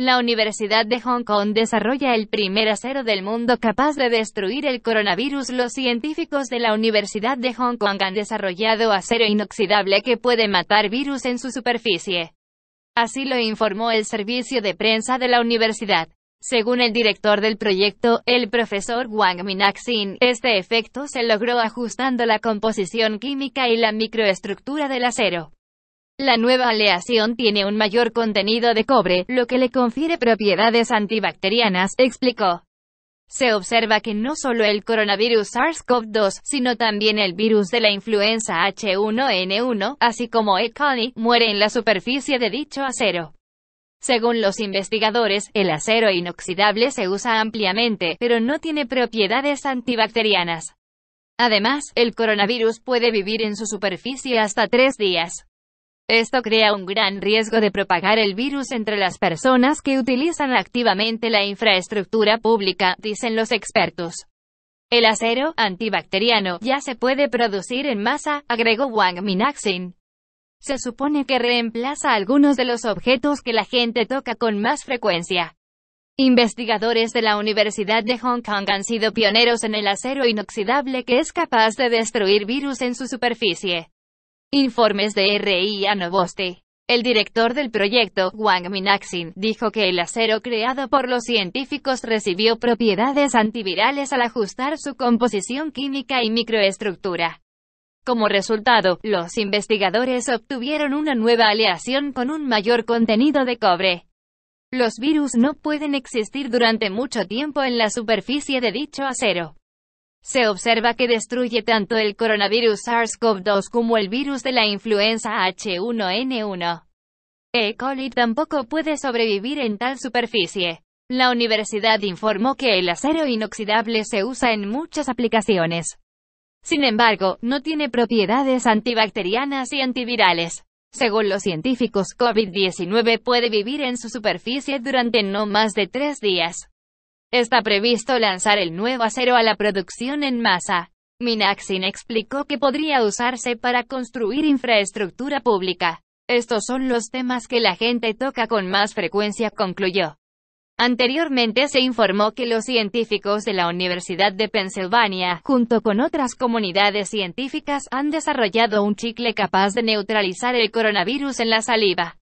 La Universidad de Hong Kong desarrolla el primer acero del mundo capaz de destruir el coronavirus. Los científicos de la Universidad de Hong Kong han desarrollado acero inoxidable que puede matar virus en su superficie. Así lo informó el servicio de prensa de la universidad. Según el director del proyecto, el profesor Wang Minaxin, este efecto se logró ajustando la composición química y la microestructura del acero. La nueva aleación tiene un mayor contenido de cobre, lo que le confiere propiedades antibacterianas, explicó. Se observa que no solo el coronavirus SARS-CoV-2, sino también el virus de la influenza H1N1, así como E. coli, muere en la superficie de dicho acero. Según los investigadores, el acero inoxidable se usa ampliamente, pero no tiene propiedades antibacterianas. Además, el coronavirus puede vivir en su superficie hasta tres días. Esto crea un gran riesgo de propagar el virus entre las personas que utilizan activamente la infraestructura pública, dicen los expertos. El acero antibacteriano ya se puede producir en masa, agregó Wang Minaxin. Se supone que reemplaza algunos de los objetos que la gente toca con más frecuencia. Investigadores de la Universidad de Hong Kong han sido pioneros en el acero inoxidable que es capaz de destruir virus en su superficie. Informes de RIA Novosti. El director del proyecto, Wang Minaxin, dijo que el acero creado por los científicos recibió propiedades antivirales al ajustar su composición química y microestructura. Como resultado, los investigadores obtuvieron una nueva aleación con un mayor contenido de cobre. Los virus no pueden existir durante mucho tiempo en la superficie de dicho acero se observa que destruye tanto el coronavirus SARS-CoV-2 como el virus de la influenza H1N1. E. coli tampoco puede sobrevivir en tal superficie. La universidad informó que el acero inoxidable se usa en muchas aplicaciones. Sin embargo, no tiene propiedades antibacterianas y antivirales. Según los científicos, COVID-19 puede vivir en su superficie durante no más de tres días. Está previsto lanzar el nuevo acero a la producción en masa. Minaxin explicó que podría usarse para construir infraestructura pública. Estos son los temas que la gente toca con más frecuencia, concluyó. Anteriormente se informó que los científicos de la Universidad de Pensilvania, junto con otras comunidades científicas, han desarrollado un chicle capaz de neutralizar el coronavirus en la saliva.